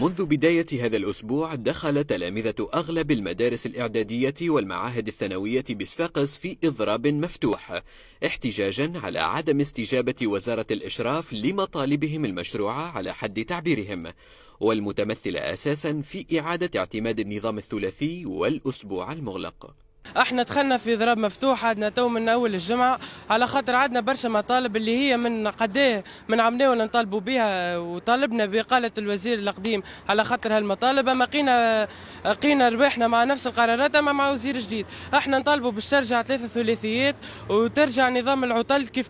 منذ بداية هذا الأسبوع دخل تلامذة أغلب المدارس الإعدادية والمعاهد الثانوية بصفاقس في إضراب مفتوح احتجاجا على عدم استجابة وزارة الإشراف لمطالبهم المشروعة على حد تعبيرهم والمتمثلة أساسا في إعادة اعتماد النظام الثلاثي والأسبوع المغلق احنا دخلنا في ضراب مفتوح عندنا تو من اول الجمعه على خاطر عندنا برشا مطالب اللي هي من قداه من عملنا ولا نطالبوا بها وطالبنا باقاله الوزير القديم على خاطر هالمطالب اما قينا قينا ربحنا مع نفس القرارات اما مع وزير جديد احنا نطالبوا باش ترجع ثلاثه ثلاثيات وترجع نظام العطل كيف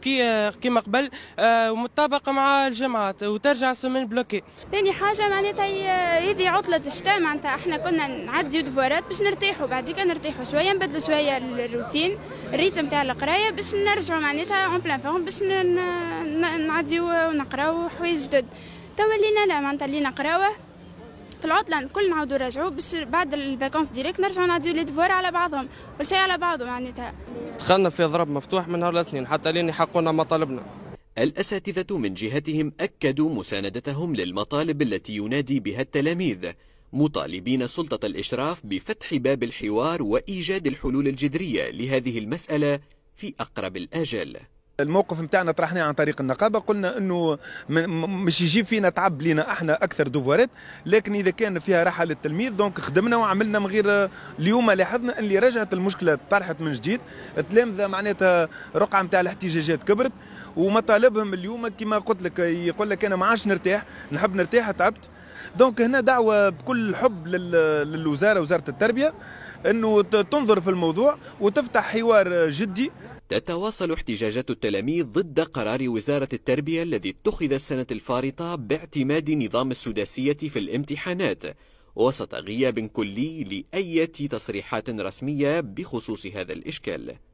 كيما قبل ومتطابق آه، مع الجمعات وترجع السمين بلوكي ثاني حاجه معناتها هذه عطله الشتاء معناتها احنا كنا نعدي دفورات باش نرتاحوا بعديك نرتاحوا شويه نبدلوا شويه الروتين الريتم تاع القرايه باش نرجعوا معناتها اون بلان فورم باش نعديو ونقراو حوايج جدد توا لينا لا معناتها اللي نقراوه في العطله الكل نعاودوا نرجعوا باش بعد الفاكونس ديريكت نرجعوا نعديو لي دفوار على بعضهم كل شيء على بعضه معناتها دخلنا في ضرب مفتوح من نهار الاثنين حتى لين يحقونا مطالبنا الاساتذه من جهتهم اكدوا مساندتهم للمطالب التي ينادي بها التلاميذ مطالبين سلطة الإشراف بفتح باب الحوار وإيجاد الحلول الجذرية لهذه المسألة في أقرب الأجل الموقف نتاعنا طرحناه عن طريق النقابه قلنا انه مش يجيب فينا تعب لينا احنا اكثر دوفوارات لكن اذا كان فيها راحه للتلميذ دونك خدمنا وعملنا من غير اليوم لاحظنا اللي رجعت المشكله طرحت من جديد التلامذه معناتها رقعه نتاع الاحتجاجات كبرت ومطالبهم اليوم كما قلت لك يقول لك انا ما عادش نرتاح نحب نرتاح تعبت دونك هنا دعوه بكل حب للوزاره وزاره التربيه انه تنظر في الموضوع وتفتح حوار جدي تتواصل احتجاجات التلاميذ ضد قرار وزارة التربية الذي اتخذ السنة الفارطة باعتماد نظام السداسية في الامتحانات وسط غياب كلي لأية تصريحات رسمية بخصوص هذا الإشكال